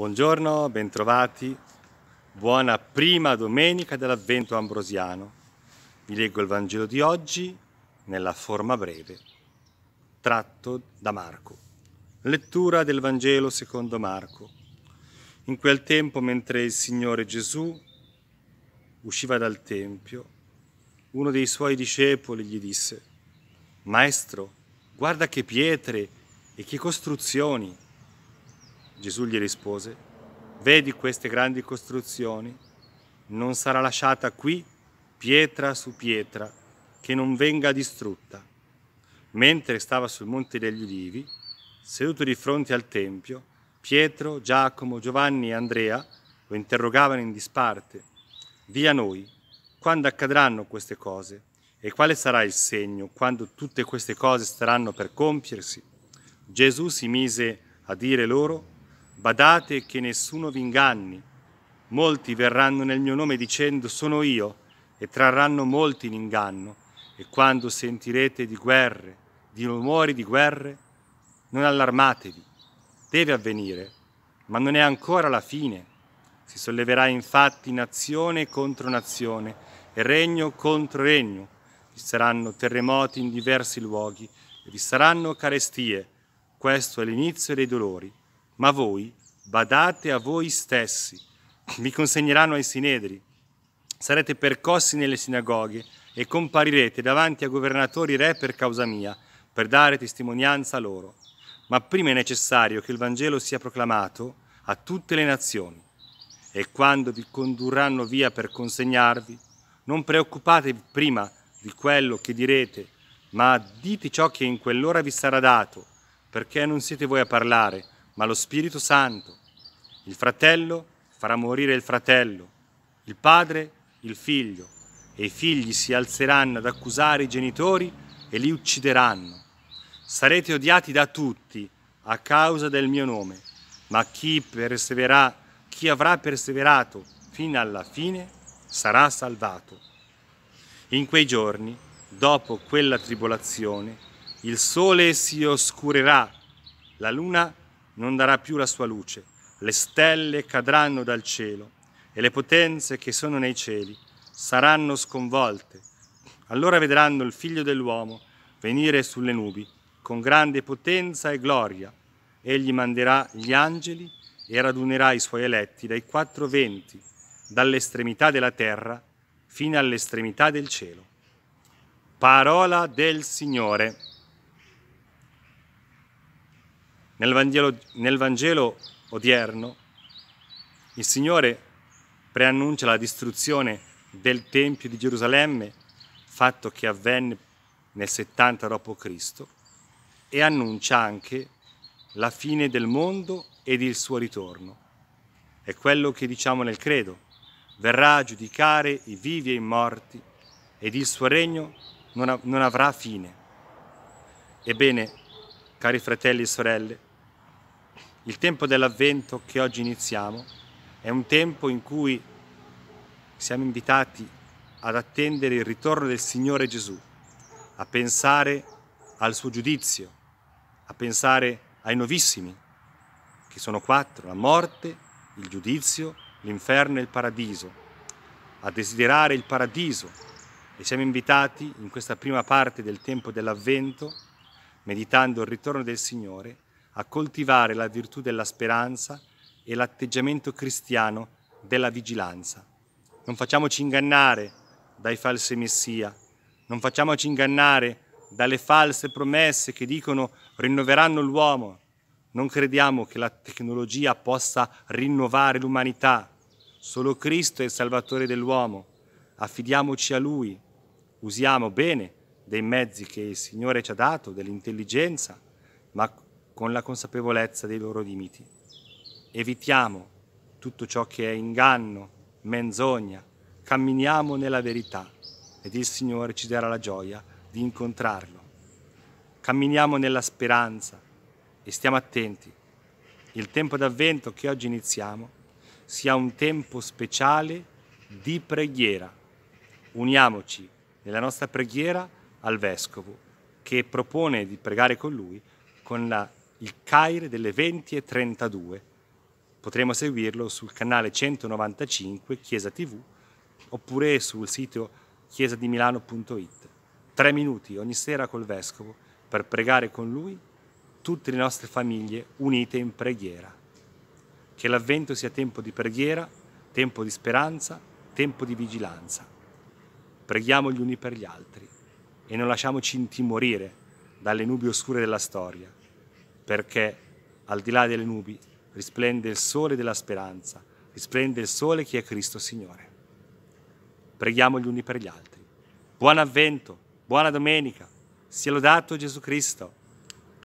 Buongiorno, bentrovati, buona prima domenica dell'Avvento ambrosiano. Vi leggo il Vangelo di oggi nella forma breve, tratto da Marco. Lettura del Vangelo secondo Marco. In quel tempo, mentre il Signore Gesù usciva dal Tempio, uno dei suoi discepoli gli disse, Maestro, guarda che pietre e che costruzioni! Gesù gli rispose, vedi queste grandi costruzioni, non sarà lasciata qui pietra su pietra che non venga distrutta. Mentre stava sul Monte degli Ulivi, seduto di fronte al Tempio, Pietro, Giacomo, Giovanni e Andrea lo interrogavano in disparte, via a noi, quando accadranno queste cose? E quale sarà il segno quando tutte queste cose staranno per compiersi? Gesù si mise a dire loro, Badate che nessuno vi inganni. Molti verranno nel mio nome dicendo sono io e trarranno molti in inganno. E quando sentirete di guerre, di rumori di guerre, non allarmatevi. Deve avvenire, ma non è ancora la fine. Si solleverà infatti nazione contro nazione e regno contro regno. Vi saranno terremoti in diversi luoghi e vi saranno carestie. Questo è l'inizio dei dolori ma voi badate a voi stessi, vi consegneranno ai sinedri, sarete percossi nelle sinagoghe e comparirete davanti a governatori re per causa mia, per dare testimonianza a loro. Ma prima è necessario che il Vangelo sia proclamato a tutte le nazioni. E quando vi condurranno via per consegnarvi, non preoccupatevi prima di quello che direte, ma dite ciò che in quell'ora vi sarà dato, perché non siete voi a parlare, ma lo Spirito Santo. Il fratello farà morire il fratello, il padre il figlio, e i figli si alzeranno ad accusare i genitori e li uccideranno. Sarete odiati da tutti a causa del mio nome, ma chi, chi avrà perseverato fino alla fine sarà salvato. In quei giorni, dopo quella tribolazione, il sole si oscurerà, la luna si non darà più la sua luce, le stelle cadranno dal cielo e le potenze che sono nei cieli saranno sconvolte. Allora vedranno il figlio dell'uomo venire sulle nubi con grande potenza e gloria. Egli manderà gli angeli e radunerà i suoi eletti dai quattro venti, dall'estremità della terra fino all'estremità del cielo. Parola del Signore. Nel Vangelo, nel Vangelo odierno il Signore preannuncia la distruzione del Tempio di Gerusalemme, fatto che avvenne nel 70 d.C., e annuncia anche la fine del mondo ed il suo ritorno. È quello che diciamo nel credo. Verrà a giudicare i vivi e i morti ed il suo regno non, av non avrà fine. Ebbene, cari fratelli e sorelle, il tempo dell'Avvento che oggi iniziamo è un tempo in cui siamo invitati ad attendere il ritorno del Signore Gesù, a pensare al suo giudizio, a pensare ai novissimi, che sono quattro, la morte, il giudizio, l'inferno e il paradiso, a desiderare il paradiso e siamo invitati in questa prima parte del tempo dell'Avvento, meditando il ritorno del Signore, a coltivare la virtù della speranza e l'atteggiamento cristiano della vigilanza. Non facciamoci ingannare dai falsi messia, non facciamoci ingannare dalle false promesse che dicono rinnoveranno l'uomo. Non crediamo che la tecnologia possa rinnovare l'umanità. Solo Cristo è il Salvatore dell'uomo. Affidiamoci a Lui. Usiamo bene dei mezzi che il Signore ci ha dato, dell'intelligenza, ma con la consapevolezza dei loro limiti. Evitiamo tutto ciò che è inganno, menzogna, camminiamo nella verità ed il Signore ci darà la gioia di incontrarlo. Camminiamo nella speranza e stiamo attenti. Il tempo d'avvento che oggi iniziamo sia un tempo speciale di preghiera. Uniamoci nella nostra preghiera al Vescovo che propone di pregare con lui con la il Caire delle 20.32. Potremo seguirlo sul canale 195 Chiesa TV oppure sul sito chiesadimilano.it. Tre minuti ogni sera col Vescovo per pregare con lui tutte le nostre famiglie unite in preghiera. Che l'avvento sia tempo di preghiera, tempo di speranza, tempo di vigilanza. Preghiamo gli uni per gli altri e non lasciamoci intimorire dalle nubi oscure della storia perché al di là delle nubi risplende il sole della speranza, risplende il sole che è Cristo Signore. Preghiamo gli uni per gli altri. Buon avvento, buona domenica, sia lodato Gesù Cristo.